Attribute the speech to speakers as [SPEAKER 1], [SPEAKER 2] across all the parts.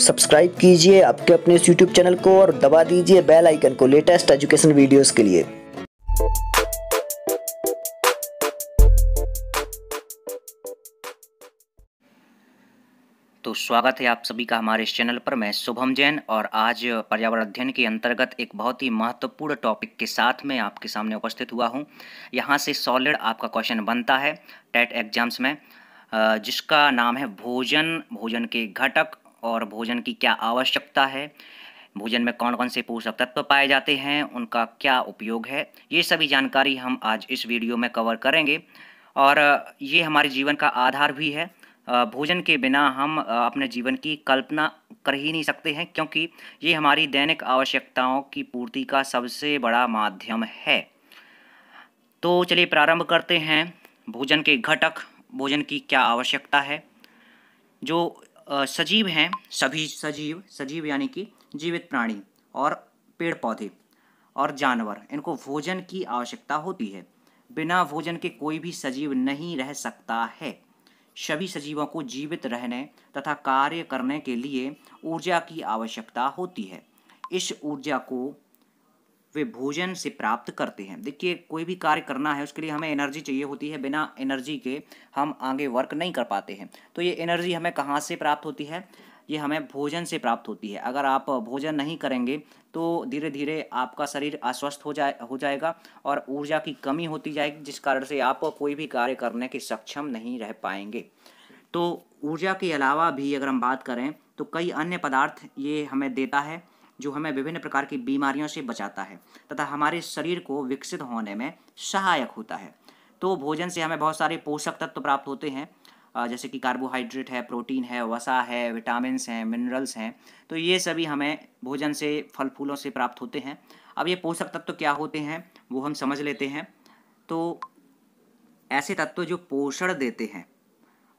[SPEAKER 1] subscribe कीजिए आपके अपने यूट्यूब चैनल को और दबा दीजिए बेल आइकन को लेटेस्ट एजुकेशन वीडियोस के लिए तो स्वागत है आप सभी का हमारे इस चैनल पर मैं शुभम जैन और आज पर्यावरण अध्ययन के अंतर्गत एक बहुत ही महत्वपूर्ण टॉपिक के साथ में आपके सामने उपस्थित हुआ हूँ यहाँ से सॉलिड आपका क्वेश्चन बनता है टेट एग्जाम्स में जिसका नाम है भोजन भोजन के घटक और भोजन की क्या आवश्यकता है भोजन में कौन कौन से पोषक तत्व पाए जाते हैं उनका क्या उपयोग है ये सभी जानकारी हम आज इस वीडियो में कवर करेंगे और ये हमारे जीवन का आधार भी है भोजन के बिना हम अपने जीवन की कल्पना कर ही नहीं सकते हैं क्योंकि ये हमारी दैनिक आवश्यकताओं की पूर्ति का सबसे बड़ा माध्यम है तो चलिए प्रारंभ करते हैं भोजन के घटक भोजन की क्या आवश्यकता है जो सजीव हैं सभी सजीव सजीव यानी कि जीवित प्राणी और पेड़ पौधे और जानवर इनको भोजन की आवश्यकता होती है बिना भोजन के कोई भी सजीव नहीं रह सकता है सभी सजीवों को जीवित रहने तथा कार्य करने के लिए ऊर्जा की आवश्यकता होती है इस ऊर्जा को वे भोजन से प्राप्त करते हैं देखिए कोई भी कार्य करना है उसके लिए हमें एनर्जी चाहिए होती है बिना एनर्जी के हम आगे वर्क नहीं कर पाते हैं तो ये एनर्जी हमें कहाँ से प्राप्त होती है ये हमें भोजन से प्राप्त होती है अगर आप भोजन नहीं करेंगे तो धीरे धीरे आपका शरीर अस्वस्थ हो जाए हो जाएगा और ऊर्जा की कमी होती जाएगी जिस कारण से आप कोई भी कार्य करने के सक्षम नहीं रह पाएंगे तो ऊर्जा के अलावा भी अगर हम बात करें तो कई अन्य पदार्थ ये हमें देता है जो हमें विभिन्न प्रकार की बीमारियों से बचाता है तथा हमारे शरीर को विकसित होने में सहायक होता है तो भोजन से हमें बहुत सारे पोषक तत्व प्राप्त होते हैं जैसे कि कार्बोहाइड्रेट है प्रोटीन है वसा है विटामिन हैं मिनरल्स हैं तो ये सभी हमें भोजन से फल फूलों से प्राप्त होते हैं अब ये पोषक तत्व क्या होते हैं वो हम समझ लेते हैं तो ऐसे तत्व जो पोषण देते हैं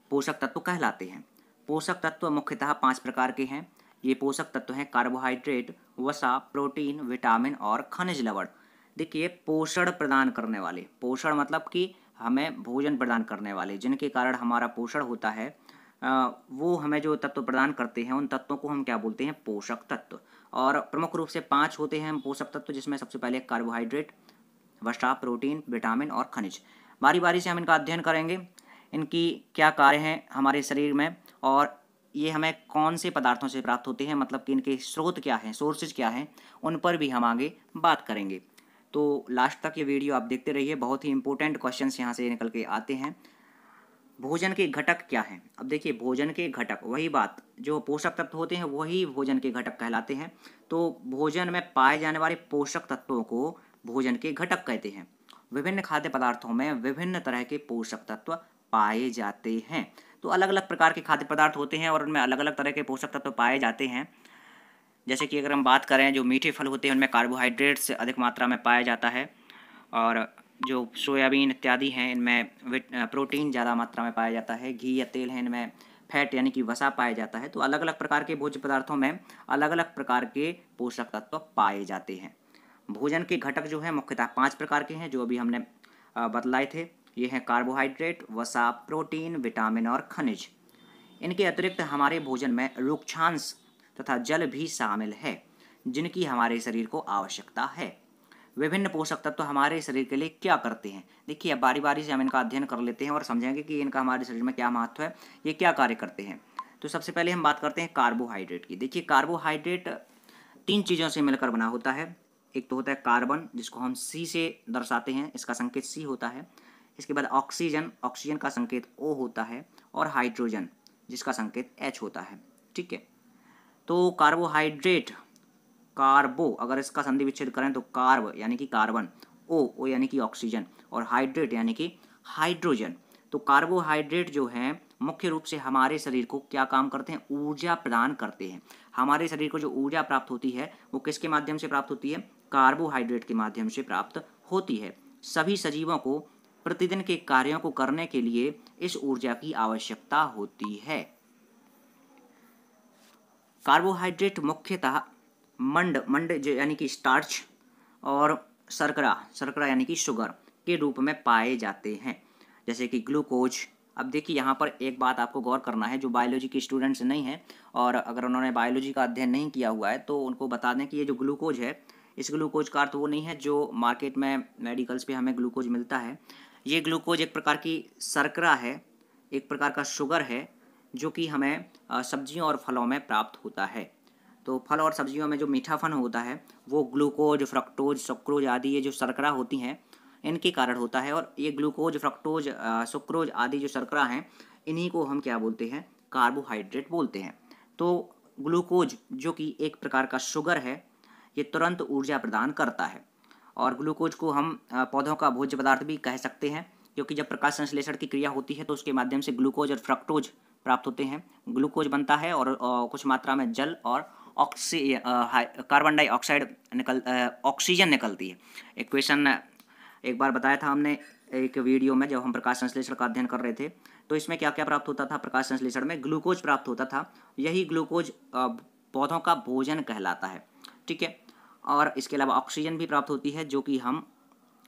[SPEAKER 1] पोषक तत्व कहलाते हैं पोषक तत्व मुख्यतः पांच प्रकार के हैं ये पोषक तत्व हैं कार्बोहाइड्रेट वसा प्रोटीन विटामिन और खनिज लवण देखिए पोषण प्रदान करने वाले पोषण मतलब कि हमें भोजन प्रदान करने वाले जिनके कारण हमारा पोषण होता है वो हमें जो तत्व प्रदान करते हैं उन तत्वों को हम क्या बोलते हैं पोषक तत्व और प्रमुख रूप से पांच होते हैं पोषक तत्व जिसमें सबसे पहले कार्बोहाइड्रेट वसा प्रोटीन विटामिन और खनिज बारी बारी से हम इनका अध्ययन करेंगे इनकी क्या कार्य हैं हमारे शरीर में और ये हमें कौन से पदार्थों से प्राप्त होते हैं मतलब कि इनके स्रोत क्या हैं सोर्सेज क्या हैं उन पर भी हम आगे बात करेंगे तो लास्ट तक ये वीडियो आप देखते रहिए बहुत ही इंपॉर्टेंट क्वेश्चन यहाँ से निकल के आते हैं भोजन के घटक क्या हैं अब देखिए भोजन के घटक वही बात जो पोषक तत्व होते हैं वही भोजन के घटक कहलाते हैं तो भोजन में पाए जाने वाले पोषक तत्वों को भोजन के घटक कहते हैं विभिन्न खाद्य पदार्थों में विभिन्न तरह के पोषक तत्व पाए जाते हैं तो अलग अलग प्रकार के खाद्य पदार्थ होते हैं और उनमें अलग अलग तरह के पोषक तत्व तो पाए जाते हैं जैसे कि अगर हम बात करें जो मीठे फल होते हैं उनमें कार्बोहाइड्रेट्स अधिक मात्रा में पाया जाता है और जो सोयाबीन इत्यादि हैं इनमें प्रोटीन ज़्यादा मात्रा में पाया जाता है घी या तेल है इनमें फैट यानी कि वसा पाया जाता है तो अलग अलग प्रकार के भोज्य पदार्थों में अलग अलग प्रकार के पोषक तत्व पाए जाते हैं भोजन के घटक जो हैं मुख्यतः पाँच प्रकार के हैं जो अभी हमने बतलाए थे ये हैं कार्बोहाइड्रेट वसा प्रोटीन विटामिन और खनिज इनके अतिरिक्त हमारे भोजन में रुक्षांश तथा जल भी शामिल है जिनकी हमारे शरीर को आवश्यकता है विभिन्न पोषक तत्व तो हमारे शरीर के लिए क्या करते हैं देखिए अब बारी बारी से हम इनका अध्ययन कर लेते हैं और समझेंगे कि इनका हमारे शरीर में क्या महत्व है ये क्या कार्य करते हैं तो सबसे पहले हम बात करते हैं कार्बोहाइड्रेट की देखिए कार्बोहाइड्रेट तीन चीज़ों से मिलकर बना होता है एक तो होता है कार्बन जिसको हम सी से दर्शाते हैं इसका संकेत सी होता है इसके बाद ऑक्सीजन ऑक्सीजन का संकेत ओ होता है और हाइड्रोजन जिसका संकेत एच होता है ठीक है तो कार्बोहाइड्रेट कार्बो अगर इसका संधि विच्छेद करें तो कार्ब यानी कि कार्बन ओ ओ यानी कि ऑक्सीजन और हाइड्रेट यानी कि हाइड्रोजन तो कार्बोहाइड्रेट जो है मुख्य रूप से हमारे शरीर को क्या काम करते हैं ऊर्जा प्रदान करते हैं हमारे शरीर को जो ऊर्जा प्राप्त होती है वो किसके माध्यम से प्राप्त होती है कार्बोहाइड्रेट के माध्यम से प्राप्त होती है सभी सजीवों को प्रतिदिन के कार्यों को करने के लिए इस ऊर्जा की आवश्यकता होती है कार्बोहाइड्रेट मुख्यतः मंड मंड यानी कि स्टार्च और शर्करा शर्करा यानी कि शुगर के रूप में पाए जाते हैं जैसे कि ग्लूकोज अब देखिए यहाँ पर एक बात आपको गौर करना है जो बायोलॉजी के स्टूडेंट्स नहीं हैं और अगर उन्होंने बायोलॉजी का अध्ययन नहीं किया हुआ है तो उनको बता दें कि ये जो ग्लूकोज है इस ग्लूकोज का अर्थ वो नहीं है जो मार्केट में मेडिकल्स पे हमें ग्लूकोज मिलता है ये ग्लूकोज एक प्रकार की शर्करा है एक प्रकार का शुगर है जो कि हमें सब्जियों और फलों में प्राप्त होता है तो फल और सब्जियों में जो मीठापन होता है वो ग्लूकोज फ्रक्टोज सुक्रोज आदि ये जो शर्करा होती हैं इनके कारण होता है और ये ग्लूकोज फ्रक्टोज सुक्रोज आदि जो शर्करा हैं इन्हीं को हम क्या बोलते हैं कार्बोहाइड्रेट बोलते हैं तो ग्लूकोज जो कि एक प्रकार का शुगर है ये तुरंत ऊर्जा प्रदान करता है और ग्लूकोज को हम पौधों का भोज्य पदार्थ भी कह सकते हैं क्योंकि जब प्रकाश संश्लेषण की क्रिया होती है तो उसके माध्यम से ग्लूकोज और फ्रक्टोज प्राप्त होते हैं ग्लूकोज बनता है और कुछ मात्रा में जल और ऑक्सी कार्बन डाइऑक्साइड निकल ऑक्सीजन निकलती है एक क्वेश्चन एक बार बताया था हमने एक वीडियो में जब हम प्रकाश संश्लेषण का अध्ययन कर रहे थे तो इसमें क्या क्या प्राप्त होता था प्रकाश संश्लेषण में ग्लूकोज प्राप्त होता था यही ग्लूकोज पौधों का भोजन कहलाता है ठीक है और इसके अलावा ऑक्सीजन भी प्राप्त होती है जो कि हम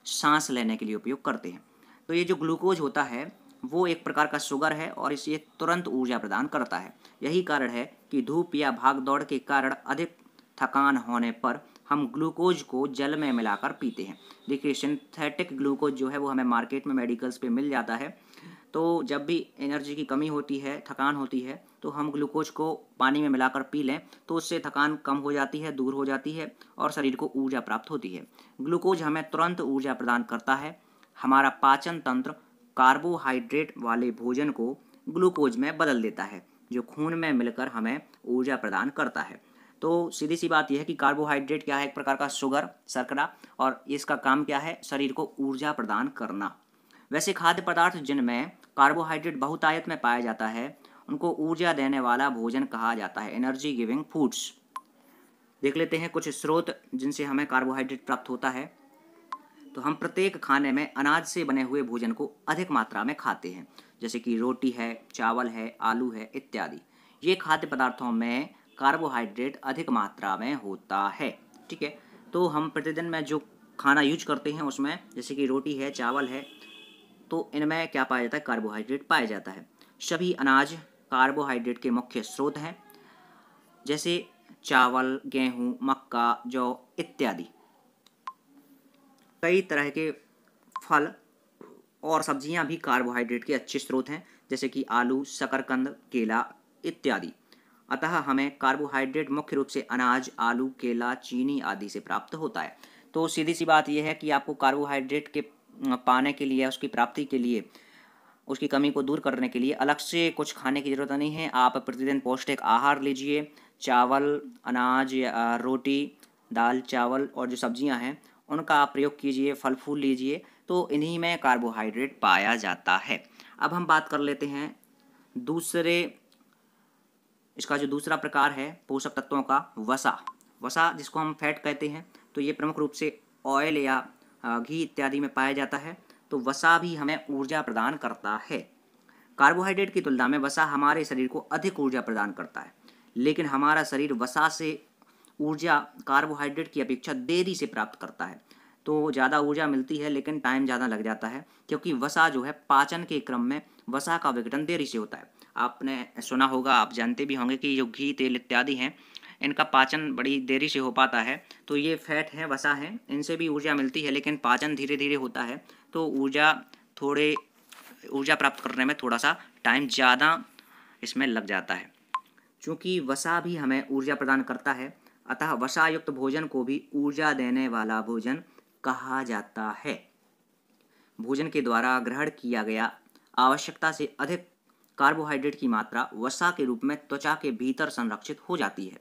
[SPEAKER 1] सांस लेने के लिए उपयोग करते हैं तो ये जो ग्लूकोज होता है वो एक प्रकार का शुगर है और इसे तुरंत ऊर्जा प्रदान करता है यही कारण है कि धूप या भाग दौड़ के कारण अधिक थकान होने पर हम ग्लूकोज को जल में मिलाकर पीते हैं देखिए सिंथेटिक ग्लूकोज जो है वो हमें मार्केट में मेडिकल्स पे मिल जाता है तो जब भी एनर्जी की कमी होती है थकान होती है तो हम ग्लूकोज को पानी में मिलाकर पी लें तो उससे थकान कम हो जाती है दूर हो जाती है और शरीर को ऊर्जा प्राप्त होती है ग्लूकोज हमें तुरंत ऊर्जा प्रदान करता है हमारा पाचन तंत्र कार्बोहाइड्रेट वाले भोजन को ग्लूकोज में बदल देता है जो खून में मिलकर हमें ऊर्जा प्रदान करता है तो सीधी सी बात यह है कि कार्बोहाइड्रेट क्या है एक प्रकार का शुगर शर्करा और इसका काम क्या है शरीर को ऊर्जा प्रदान करना वैसे खाद्य पदार्थ जिनमें कार्बोहाइड्रेट बहुतायत में पाया जाता है उनको ऊर्जा देने वाला भोजन कहा जाता है एनर्जी गिविंग फूड्स देख लेते हैं कुछ स्रोत जिनसे हमें कार्बोहाइड्रेट प्राप्त होता है तो हम प्रत्येक खाने में अनाज से बने हुए भोजन को अधिक मात्रा में खाते हैं जैसे कि रोटी है चावल है आलू है इत्यादि ये खाद्य पदार्थों में कार्बोहाइड्रेट अधिक मात्रा में होता है ठीक है तो हम प्रतिदिन में जो खाना यूज करते हैं उसमें जैसे कि रोटी है चावल है तो इनमें क्या पाया जाता है कार्बोहाइड्रेट पाया जाता है सभी अनाज कार्बोहाइड्रेट के मुख्य स्रोत हैं जैसे चावल गेहूं, मक्का जौ इत्यादि कई तरह के फल और सब्जियां भी कार्बोहाइड्रेट के अच्छे स्रोत हैं जैसे कि आलू शकरकंद केला इत्यादि अतः हमें कार्बोहाइड्रेट मुख्य रूप से अनाज आलू केला चीनी आदि से प्राप्त होता है तो सीधी सी बात यह है कि आपको कार्बोहाइड्रेट के पाने के लिए उसकी प्राप्ति के लिए उसकी कमी को दूर करने के लिए अलग से कुछ खाने की ज़रूरत नहीं है आप प्रतिदिन पौष्टिक आहार लीजिए चावल अनाज या रोटी दाल चावल और जो सब्जियां हैं उनका आप प्रयोग कीजिए फल फूल लीजिए तो इन्हीं में कार्बोहाइड्रेट पाया जाता है अब हम बात कर लेते हैं दूसरे इसका जो दूसरा प्रकार है पोषक तत्वों का वसा वसा जिसको हम फैट कहते हैं तो ये प्रमुख रूप से ऑयल या घी इत्यादि में पाया जाता है तो वसा भी हमें ऊर्जा प्रदान करता है कार्बोहाइड्रेट की तुलना में वसा हमारे शरीर को अधिक ऊर्जा प्रदान करता है लेकिन हमारा शरीर वसा से ऊर्जा कार्बोहाइड्रेट की अपेक्षा देरी से प्राप्त करता है तो ज़्यादा ऊर्जा मिलती है लेकिन टाइम ज़्यादा लग जाता है क्योंकि वसा जो है पाचन के क्रम में वसा का विघटन देरी से होता है आपने सुना होगा आप जानते भी होंगे कि जो घी तेल इत्यादि हैं इनका पाचन बड़ी देरी से हो पाता है तो ये फैट है वसा है इनसे भी ऊर्जा मिलती है लेकिन पाचन धीरे धीरे होता है तो ऊर्जा थोड़े ऊर्जा प्राप्त करने में थोड़ा सा टाइम ज़्यादा इसमें लग जाता है चूँकि वसा भी हमें ऊर्जा प्रदान करता है अतः वसा युक्त भोजन को भी ऊर्जा देने वाला भोजन कहा जाता है भोजन के द्वारा ग्रहण किया गया आवश्यकता से अधिक कार्बोहाइड्रेट की मात्रा वसा के रूप में त्वचा के भीतर संरक्षित हो जाती है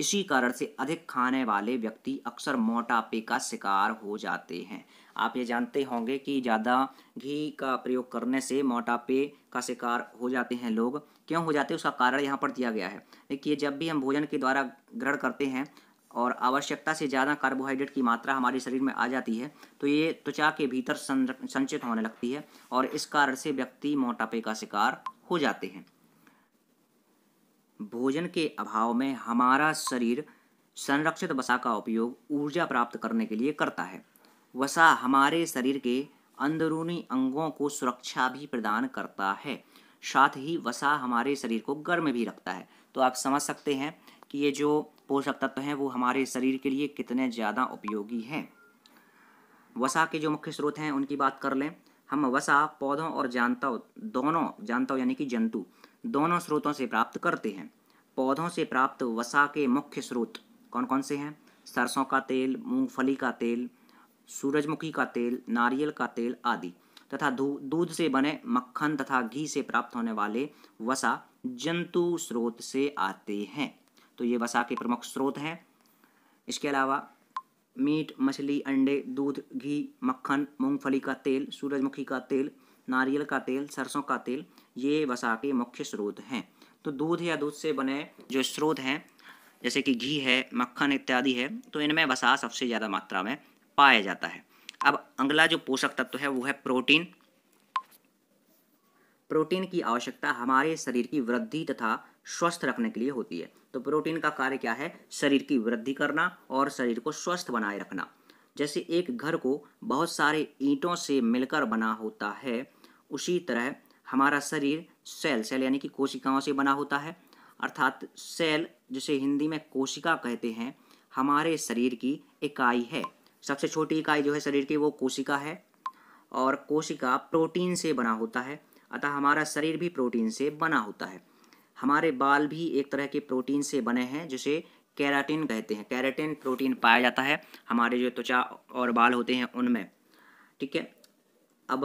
[SPEAKER 1] इसी कारण से अधिक खाने वाले व्यक्ति अक्सर मोटापे का शिकार हो जाते हैं आप ये जानते होंगे कि ज़्यादा घी का प्रयोग करने से मोटापे का शिकार हो जाते हैं लोग क्यों हो जाते हैं उसका कारण यहाँ पर दिया गया है देखिए जब भी हम भोजन के द्वारा ग्रहण करते हैं और आवश्यकता से ज़्यादा कार्बोहाइड्रेट की मात्रा हमारे शरीर में आ जाती है तो ये त्वचा के भीतर संचित होने लगती है और इस कारण से व्यक्ति मोटापे का शिकार हो जाते हैं भोजन के अभाव में हमारा शरीर संरक्षित वसा का उपयोग ऊर्जा प्राप्त करने के लिए करता है वसा हमारे शरीर के अंदरूनी अंगों को सुरक्षा भी प्रदान करता है साथ ही वसा हमारे शरीर को गर्म भी रखता है तो आप समझ सकते हैं कि ये जो पोषक तत्व हैं वो हमारे शरीर के लिए कितने ज़्यादा उपयोगी हैं वसा के जो मुख्य स्रोत हैं उनकी बात कर लें हम वसा पौधों और जानता दोनों जानता यानी कि जंतु दोनों स्रोतों से प्राप्त करते हैं पौधों से प्राप्त वसा के मुख्य स्रोत कौन कौन से हैं सरसों का तेल मूंगफली का तेल सूरजमुखी का तेल नारियल का तेल आदि तथा दूध से बने मक्खन तथा घी से प्राप्त होने वाले वसा जंतु स्रोत से आते हैं तो ये वसा के प्रमुख स्रोत हैं इसके अलावा मीट मछली अंडे दूध घी मक्खन मूंगफली का तेल सूरजमुखी का तेल नारियल का तेल सरसों का तेल ये वसा के मुख्य स्रोत हैं तो दूध या दूध से बने जो स्रोत हैं जैसे कि घी है मक्खन इत्यादि है तो इनमें वसा सबसे ज़्यादा मात्रा में पाया जाता है अब अगला जो पोषक तत्व है वो है प्रोटीन प्रोटीन की आवश्यकता हमारे शरीर की वृद्धि तथा स्वस्थ रखने के लिए होती है तो प्रोटीन का कार्य क्या है शरीर की वृद्धि करना और शरीर को स्वस्थ बनाए रखना जैसे एक घर को बहुत सारे ईंटों से मिलकर बना होता है उसी तरह हमारा शरीर सेल सेल यानी कि कोशिकाओं से बना होता है अर्थात सेल जिसे हिंदी में कोशिका कहते हैं हमारे शरीर की इकाई है सबसे छोटी इकाई जो है शरीर की वो कोशिका है और कोशिका प्रोटीन से बना होता है अतः हमारा शरीर भी प्रोटीन से बना होता है हमारे बाल भी एक तरह के प्रोटीन से बने हैं जिसे कैराटिन कहते हैं कैराटिन प्रोटीन पाया जाता है हमारे जो त्वचा और बाल होते हैं उनमें ठीक है अब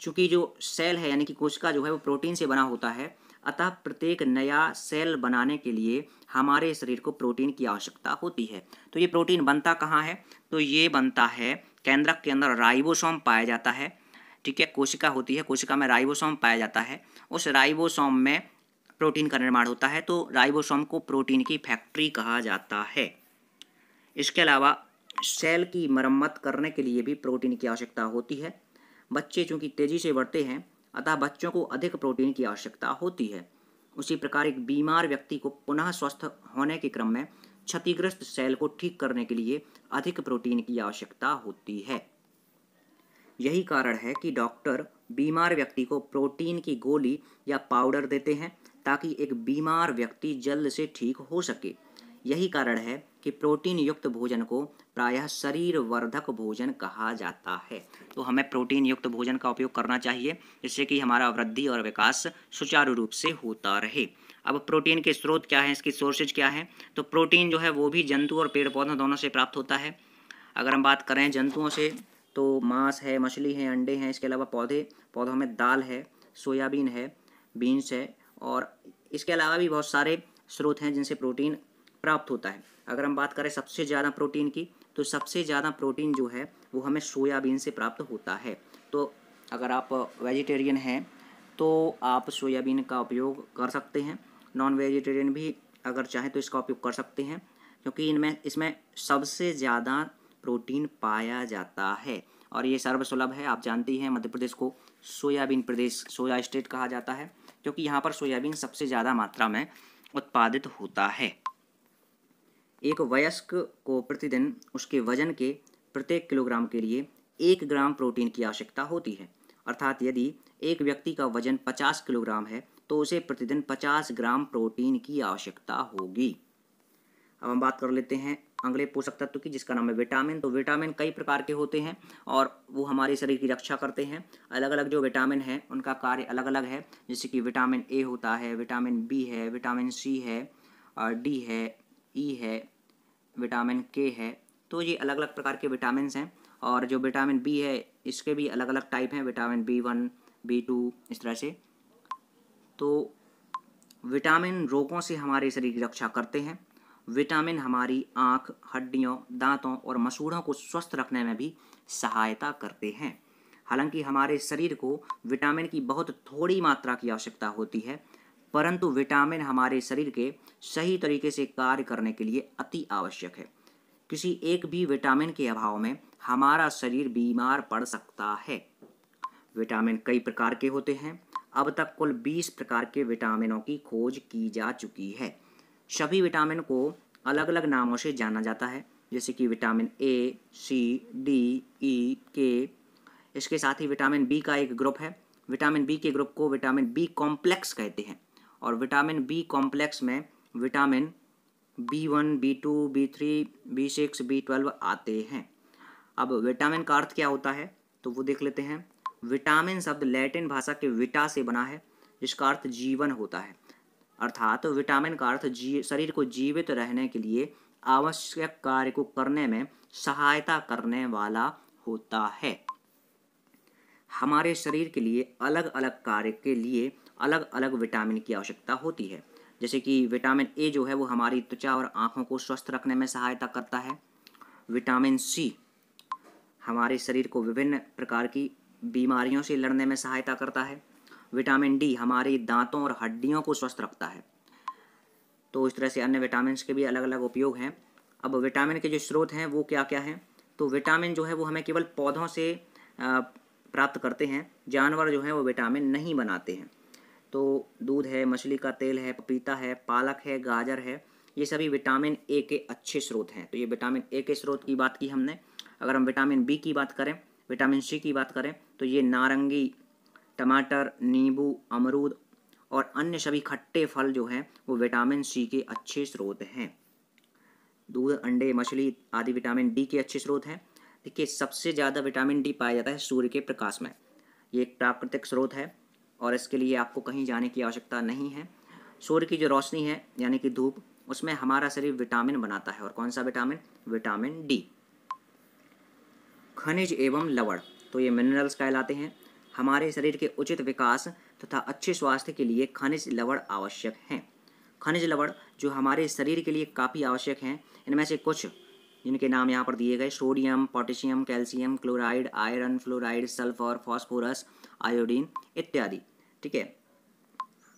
[SPEAKER 1] चूँकि जो सेल है यानी कि कोशिका जो है वो प्रोटीन से बना होता है अतः प्रत्येक नया सेल बनाने के लिए हमारे शरीर को प्रोटीन की आवश्यकता होती है तो ये प्रोटीन बनता कहाँ है तो ये बनता है केंद्रक के अंदर राइबोसोम पाया जाता है ठीक है कोशिका होती है कोशिका में राइबोसोम पाया जाता है उस राइबोसोम में प्रोटीन का निर्माण होता है तो राइबोसोम को प्रोटीन की फैक्ट्री कहा जाता है इसके अलावा सेल की मरम्मत करने के लिए भी प्रोटीन की आवश्यकता होती है बच्चे चूंकि तेज़ी से बढ़ते हैं अतः बच्चों को अधिक प्रोटीन की आवश्यकता होती है उसी प्रकार एक बीमार व्यक्ति को पुनः स्वस्थ होने के क्रम में क्षतिग्रस्त सेल को ठीक करने के लिए अधिक प्रोटीन की आवश्यकता होती है यही कारण है कि डॉक्टर बीमार व्यक्ति को प्रोटीन की गोली या पाउडर देते हैं ताकि एक बीमार व्यक्ति जल्द से ठीक हो सके यही कारण है कि प्रोटीन युक्त भोजन को प्रायः शरीर वर्धक भोजन कहा जाता है तो हमें प्रोटीन युक्त भोजन का उपयोग करना चाहिए जिससे कि हमारा वृद्धि और विकास सुचारू रूप से होता रहे अब प्रोटीन के स्रोत क्या हैं इसकी सोर्सेज क्या हैं तो प्रोटीन जो है वो भी जंतु और पेड़ पौधों दोनों से प्राप्त होता है अगर हम बात करें जंतुओं से तो मांस है मछली है अंडे हैं इसके अलावा पौधे पौधों में दाल है सोयाबीन है बीन्स है और इसके अलावा भी बहुत सारे स्रोत हैं जिनसे प्रोटीन प्राप्त होता है अगर हम बात करें सबसे ज़्यादा प्रोटीन की तो सबसे ज़्यादा प्रोटीन जो है वो हमें सोयाबीन से प्राप्त होता है तो अगर आप वेजिटेरियन हैं तो आप सोयाबीन का उपयोग कर सकते हैं नॉन वेजिटेरियन भी अगर चाहें तो इसका उपयोग कर सकते हैं क्योंकि इनमें इसमें सबसे ज़्यादा प्रोटीन पाया जाता है और ये सर्वसुलभ है आप जानती हैं मध्य प्रदेश को सोयाबीन प्रदेश सोया स्टेट कहा जाता है क्योंकि यहाँ पर सोयाबीन सबसे ज़्यादा मात्रा में उत्पादित होता है एक वयस्क को प्रतिदिन उसके वजन के प्रत्येक किलोग्राम के लिए एक ग्राम प्रोटीन की आवश्यकता होती है अर्थात यदि एक व्यक्ति का वजन 50 किलोग्राम है तो उसे प्रतिदिन 50 ग्राम प्रोटीन की आवश्यकता होगी अब हम बात कर लेते हैं अगले पोषक तत्व की जिसका नाम है विटामिन तो विटामिन कई प्रकार के होते हैं और वो हमारे शरीर की रक्षा करते हैं अलग अलग जो विटामिन हैं उनका कार्य अलग अलग है जैसे कि विटामिन ए होता है विटामिन बी है विटामिन सी है डी है ई है विटामिन के है तो ये अलग अलग प्रकार के विटामिन हैं और जो विटामिन बी है इसके भी अलग अलग टाइप हैं vitamin B one B two इस तरह से तो विटामिन रोगों से हमारे शरीर की रक्षा करते हैं विटामिन हमारी आँख हड्डियों दांतों और मसूड़ों को स्वस्थ रखने में भी सहायता करते हैं हालांकि हमारे शरीर को विटामिन की बहुत थोड़ी मात्रा की आवश्यकता होती है परंतु विटामिन हमारे शरीर के सही तरीके से कार्य करने के लिए अति आवश्यक है किसी एक भी विटामिन के अभाव में हमारा शरीर बीमार पड़ सकता है विटामिन कई प्रकार के होते हैं अब तक कुल 20 प्रकार के विटामिनों की खोज की जा चुकी है सभी विटामिन को अलग अलग नामों से जाना जाता है जैसे कि vitamin A C D E के इसके साथ ही विटामिन बी का एक ग्रुप है विटामिन बी के ग्रुप को विटामिन बी कॉम्प्लेक्स कहते हैं और विटामिन बी कॉम्प्लेक्स में vitamin B one B two B three B six B twelve आते हैं अब विटामिन का अर्थ क्या होता है तो वो देख लेते हैं विटामिन शब्द लैटिन भाषा के विटा से बना है जिसका अर्थ जीवन होता है अर्थात तो विटामिन का अर्थ जी शरीर को जीवित रहने के लिए आवश्यक कार्य को करने में सहायता करने वाला होता है हमारे शरीर के लिए अलग अलग कार्य के लिए अलग अलग विटामिन की आवश्यकता होती है जैसे कि विटामिन ए जो है वो हमारी त्वचा और आँखों को स्वस्थ रखने में सहायता करता है विटामिन सी हमारे शरीर को विभिन्न प्रकार की बीमारियों से लड़ने में सहायता करता है विटामिन डी हमारे दांतों और हड्डियों को स्वस्थ रखता है तो इस तरह से अन्य विटामिन के भी अलग अलग उपयोग हैं अब विटामिन के जो स्रोत हैं वो क्या क्या हैं तो विटामिन जो है वो हमें केवल पौधों से प्राप्त करते हैं जानवर जो हैं वो विटामिन नहीं बनाते हैं तो दूध है मछली का तेल है पपीता है पालक है गाजर है ये सभी विटामिन ए के अच्छे स्रोत हैं तो ये विटामिन ए के स्रोत की बात की हमने अगर हम विटामिन बी की बात करें विटामिन सी की बात करें तो ये नारंगी टमाटर नींबू अमरूद और अन्य सभी खट्टे फल जो हैं वो विटामिन सी के अच्छे स्रोत हैं दूध अंडे मछली आदि विटामिन डी के अच्छे स्रोत हैं देखिए सबसे ज़्यादा विटामिन डी पाया जाता है सूर्य के प्रकाश में ये एक प्राकृतिक स्रोत है और इसके लिए आपको कहीं जाने की आवश्यकता नहीं है सूर्य की जो रोशनी है यानी कि धूप उसमें हमारा शरीर विटामिन बनाता है और कौन सा विटामिन विटामिन डी खनिज एवं लवण तो ये मिनरल्स कहलाते हैं हमारे शरीर के उचित विकास तथा अच्छे स्वास्थ्य के लिए खनिज लवण आवश्यक हैं खनिज लवण जो हमारे शरीर के लिए काफ़ी आवश्यक हैं इनमें से कुछ जिनके नाम यहाँ पर दिए गए sodium potassium calcium chloride iron fluoride sulphur phosphorus iodine इत्यादि ठीक है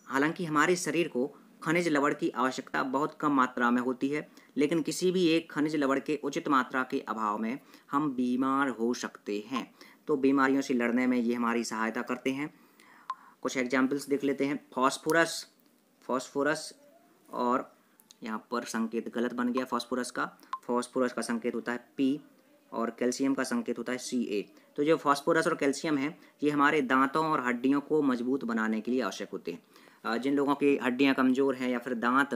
[SPEAKER 1] हालांकि हमारे शरीर को खनिज लवण की आवश्यकता बहुत कम मात्रा में होती है लेकिन किसी भी एक खनिज लवण के उचित मात्रा के अभाव में हम बीमार हो सकते हैं तो बीमारियों से लड़ने में ये हमारी सहायता करते हैं कुछ एग्जाम्पल्स देख लेते हैं फॉस्फोरस फॉस्फोरस और यहाँ पर संकेत गलत बन गया फॉस्फोरस का फॉस्फोरस का संकेत होता है पी और कैल्शियम का संकेत होता है सी ए तो जो फॉस्फोरस और कैल्शियम है ये हमारे दांतों और हड्डियों को मजबूत बनाने के लिए आवश्यक होते हैं जिन लोगों की हड्डियाँ कमज़ोर हैं या फिर दांत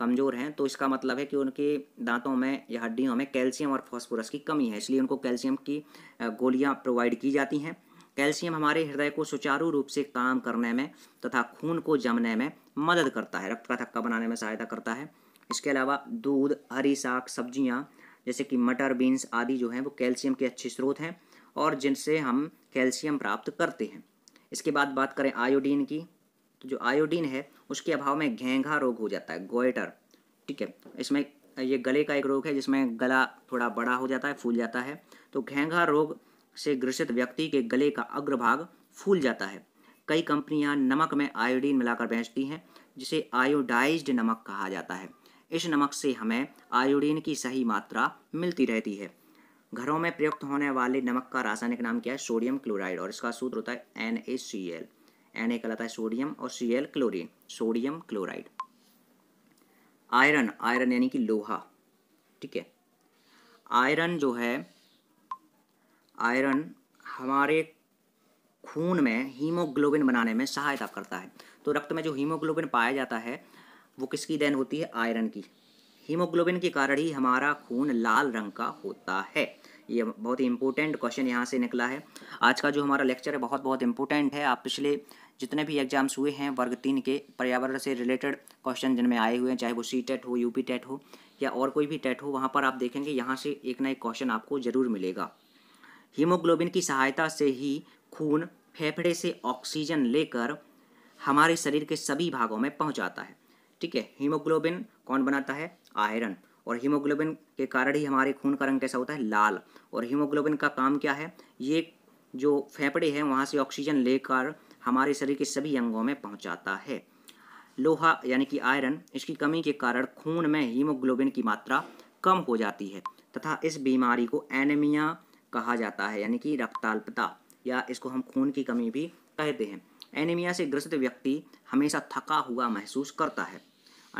[SPEAKER 1] कमज़ोर हैं तो इसका मतलब है कि उनके दांतों में या हड्डियों में कैल्शियम और फॉस्फोरस की कमी है इसलिए उनको कैल्शियम की गोलियाँ प्रोवाइड की जाती हैं कैल्शियम हमारे हृदय को सुचारू रूप से काम करने में तथा खून को जमने में मदद करता है रक्त का थक्का बनाने में सहायता करता है इसके अलावा दूध हरी साग सब्जियाँ जैसे कि मटर बीन्स आदि जो हैं वो कैल्शियम के अच्छे स्रोत हैं और जिनसे हम कैल्शियम प्राप्त करते हैं इसके बाद बात करें आयोडीन की तो जो आयोडीन है उसके अभाव में घेंघा रोग हो जाता है गोइटर ठीक है इसमें ये गले का एक रोग है जिसमें गला थोड़ा बड़ा हो जाता है फूल जाता है तो घेंघा रोग से ग्रसित व्यक्ति के गले का अग्रभाग फूल जाता है कई कंपनियां नमक में आयोडीन मिलाकर बेचती हैं जिसे आयोडाइज्ड नमक कहा जाता है इस नमक से हमें आयोडीन की सही मात्रा मिलती रहती है घरों में प्रयुक्त होने वाले नमक का रासायनिक नाम क्या है सोडियम क्लोराइड और इसका सूत्र होता है N A C L N A कहलाता है सोडियम और C L chlorine sodium chloride iron iron यानी कि लोहा ठीक है आयरन जो है आयरन हमारे खून में हीमोग्लोबिन बनाने में सहायता करता है तो रक्त में जो हीमोग्लोबिन पाया जाता है वो किसकी देन होती है आयरन की हीमोग्लोबिन के कारण ही हमारा खून लाल रंग का होता है ये बहुत ही इंपॉर्टेंट क्वेश्चन यहाँ से निकला है आज का जो हमारा लेक्चर है बहुत बहुत इंपॉर्टेंट है आप पिछले जितने भी एग्जाम्स हुए हैं वर्ग तीन के पर्यावरण से रिलेटेड क्वेश्चन जिनमें आए हुए हैं चाहे वो सी टेट e हो यूपी टेट e हो या और कोई भी टेट e हो वहाँ पर आप देखेंगे यहाँ से एक ना एक क्वेश्चन आपको ज़रूर मिलेगा हीमोग्लोबिन की सहायता से ही खून फेफड़े से ऑक्सीजन लेकर हमारे शरीर के सभी भागों में पहुँचाता है ठीक है हीमोग्लोबिन कौन बनाता है आयरन और हीमोग्लोबिन के कारण ही हमारे खून का रंग कैसा होता है लाल और हीमोग्लोबिन का काम क्या है ये जो फेफड़े हैं वहाँ से ऑक्सीजन लेकर हमारे शरीर के सभी अंगों में पहुँचाता है लोहा यानी कि आयरन इसकी कमी के कारण खून में हीमोग्लोबिन की मात्रा कम हो जाती है तथा इस बीमारी को एनेमिया कहा जाता है यानी कि रक्ताल्पता या इसको हम खून की कमी भी कहते हैं एनीमिया से ग्रसित व्यक्ति हमेशा थका हुआ महसूस करता है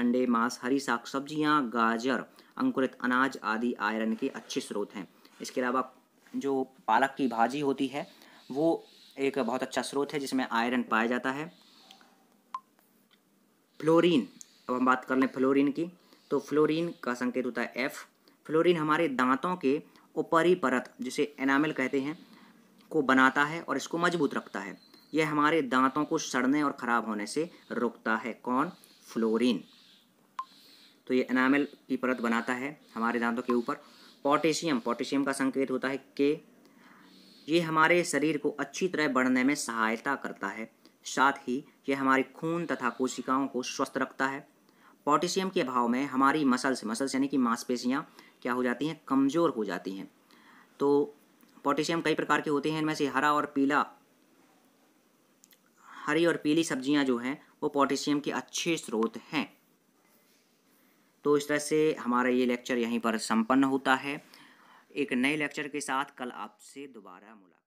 [SPEAKER 1] अंडे मांस हरी साग सब्जियाँ गाजर अंकुरित अनाज आदि आयरन के अच्छे स्रोत हैं इसके अलावा जो पालक की भाजी होती है वो एक बहुत अच्छा स्रोत है जिसमें आयरन पाया जाता है फ्लोरीन अब हम बात कर लें फ्लोरीन की तो फ्लोरीन का संकेत होता है एफ फ्लोरीन हमारे दांतों के ऊपरी परत जिसे एनामिल कहते हैं को बनाता है और इसको मजबूत रखता है यह हमारे दांतों को सड़ने और ख़राब होने से रोकता है कौन फ्लोरीन तो ये एनामल की परत बनाता है हमारे दांतों के ऊपर पोटेशियम पोटेशियम का संकेत होता है के ये हमारे शरीर को अच्छी तरह बढ़ने में सहायता करता है साथ ही ये हमारे खून तथा कोशिकाओं को स्वस्थ रखता है पोटेशियम के अभाव में हमारी मसल्स मसल्स यानी कि मांसपेशियाँ क्या हो जाती हैं कमज़ोर हो जाती हैं तो पोटेशियम कई प्रकार के होते हैं इनमें से हरा और पीला हरी और पीली सब्जियां जो हैं वो पोटेशियम के अच्छे स्रोत हैं तो इस तरह से हमारा ये लेक्चर यहीं पर संपन्न होता है एक नए लेक्चर के साथ कल आपसे दोबारा मुलाकात